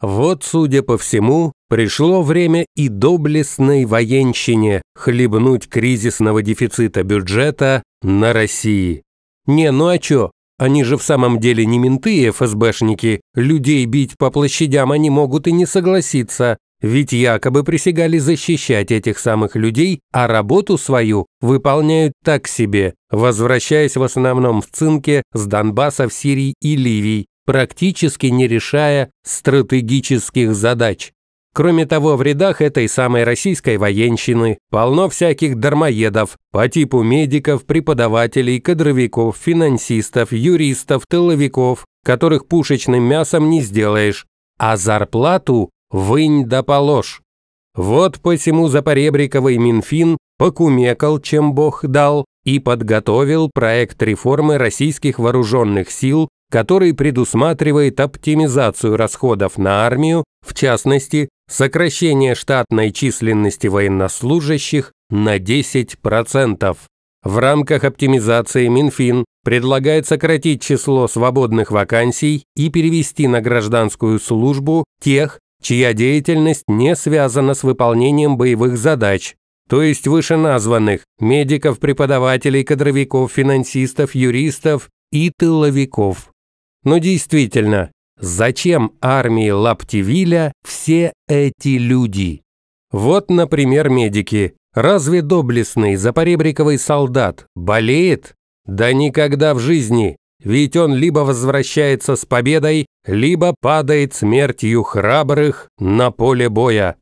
Вот, судя по всему, пришло время и доблестной военщине хлебнуть кризисного дефицита бюджета на России. Не, ну а чё? Они же в самом деле не менты и ФСБшники. Людей бить по площадям они могут и не согласиться. Ведь якобы присягали защищать этих самых людей, а работу свою выполняют так себе, возвращаясь в основном в цинке с Донбасса в Сирии и Ливии, практически не решая стратегических задач. Кроме того, в рядах этой самой российской военщины полно всяких дармоедов по типу медиков, преподавателей, кадровиков, финансистов, юристов, тыловиков, которых пушечным мясом не сделаешь, а зарплату вынь да положь. Вот посему Запоребриковый Минфин покумекал, чем Бог дал, и подготовил проект реформы российских вооруженных сил который предусматривает оптимизацию расходов на армию, в частности, сокращение штатной численности военнослужащих на 10%. В рамках оптимизации Минфин предлагает сократить число свободных вакансий и перевести на гражданскую службу тех, чья деятельность не связана с выполнением боевых задач, то есть вышеназванных – медиков, преподавателей, кадровиков, финансистов, юристов и тыловиков. Но действительно, зачем армии Лаптевиля все эти люди? Вот, например, медики. Разве доблестный запоребриковый солдат болеет? Да никогда в жизни, ведь он либо возвращается с победой, либо падает смертью храбрых на поле боя.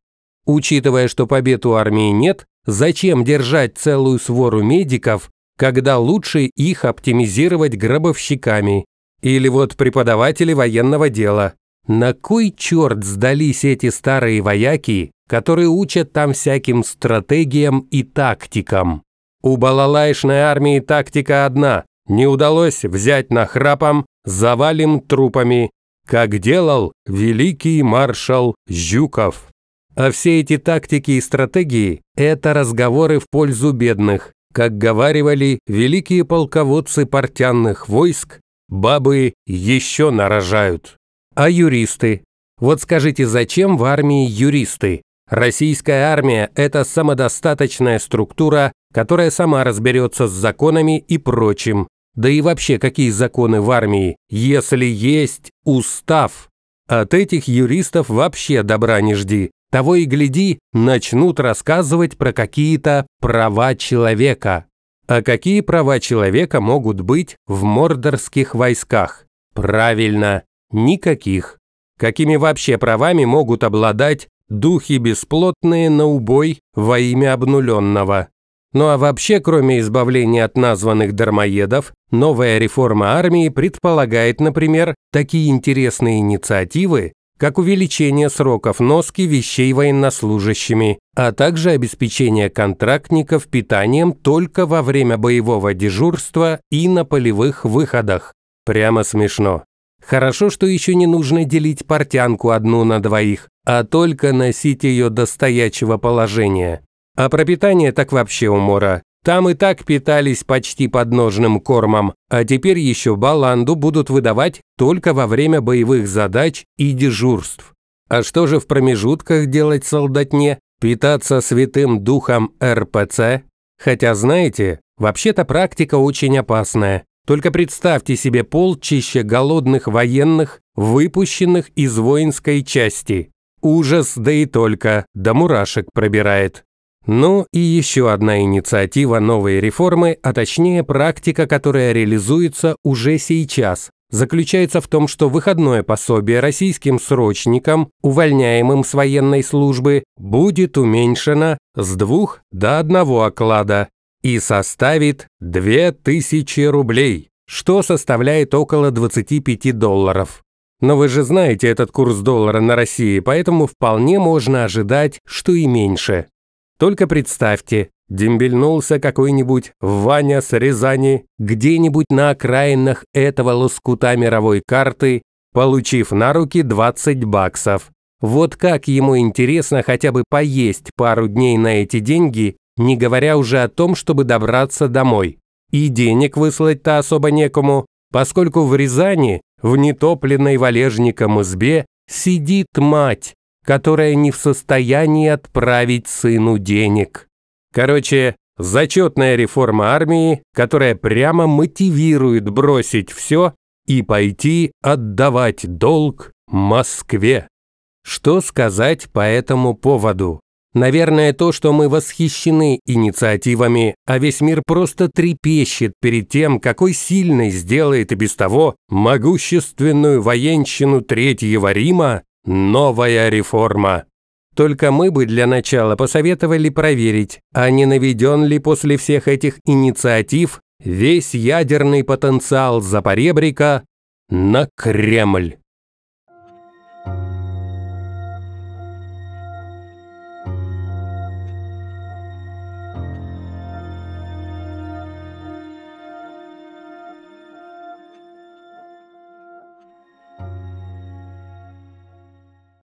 Учитывая, что побед у армии нет, зачем держать целую свору медиков, когда лучше их оптимизировать гробовщиками, или вот преподаватели военного дела. На кой черт сдались эти старые вояки, которые учат там всяким стратегиям и тактикам? У балалайшной армии тактика одна. Не удалось взять на храпом, завалим трупами, как делал великий маршал Жюков. А все эти тактики и стратегии – это разговоры в пользу бедных, как говаривали великие полководцы портянных войск Бабы еще нарожают. А юристы? Вот скажите, зачем в армии юристы? Российская армия – это самодостаточная структура, которая сама разберется с законами и прочим. Да и вообще, какие законы в армии, если есть устав? От этих юристов вообще добра не жди. Того и гляди, начнут рассказывать про какие-то права человека. А какие права человека могут быть в мордорских войсках? Правильно, никаких. Какими вообще правами могут обладать духи бесплотные на убой во имя обнуленного? Ну а вообще, кроме избавления от названных дармоедов, новая реформа армии предполагает, например, такие интересные инициативы, как увеличение сроков носки вещей военнослужащими, а также обеспечение контрактников питанием только во время боевого дежурства и на полевых выходах. Прямо смешно. Хорошо, что еще не нужно делить портянку одну на двоих, а только носить ее до стоячего положения. А про питание так вообще умора. Там и так питались почти подножным кормом, а теперь еще баланду будут выдавать только во время боевых задач и дежурств. А что же в промежутках делать солдатне? Питаться святым духом РПЦ? Хотя, знаете, вообще-то практика очень опасная. Только представьте себе полчища голодных военных, выпущенных из воинской части. Ужас, да и только, до да мурашек пробирает. Ну и еще одна инициатива новой реформы, а точнее практика, которая реализуется уже сейчас, заключается в том, что выходное пособие российским срочникам, увольняемым с военной службы, будет уменьшено с двух до одного оклада и составит 2000 рублей, что составляет около 25 долларов. Но вы же знаете этот курс доллара на России, поэтому вполне можно ожидать, что и меньше. Только представьте, дембельнулся какой-нибудь Ваня с Рязани где-нибудь на окраинах этого лоскута мировой карты, получив на руки 20 баксов. Вот как ему интересно хотя бы поесть пару дней на эти деньги, не говоря уже о том, чтобы добраться домой. И денег выслать-то особо некому, поскольку в Рязани, в нетопленной валежником избе, сидит мать, которая не в состоянии отправить сыну денег. Короче, зачетная реформа армии, которая прямо мотивирует бросить все и пойти отдавать долг Москве. Что сказать по этому поводу? Наверное, то, что мы восхищены инициативами, а весь мир просто трепещет перед тем, какой сильной сделает и без того могущественную военщину Третьего Рима Новая реформа. Только мы бы для начала посоветовали проверить, а не наведен ли после всех этих инициатив весь ядерный потенциал Запоребрика на Кремль.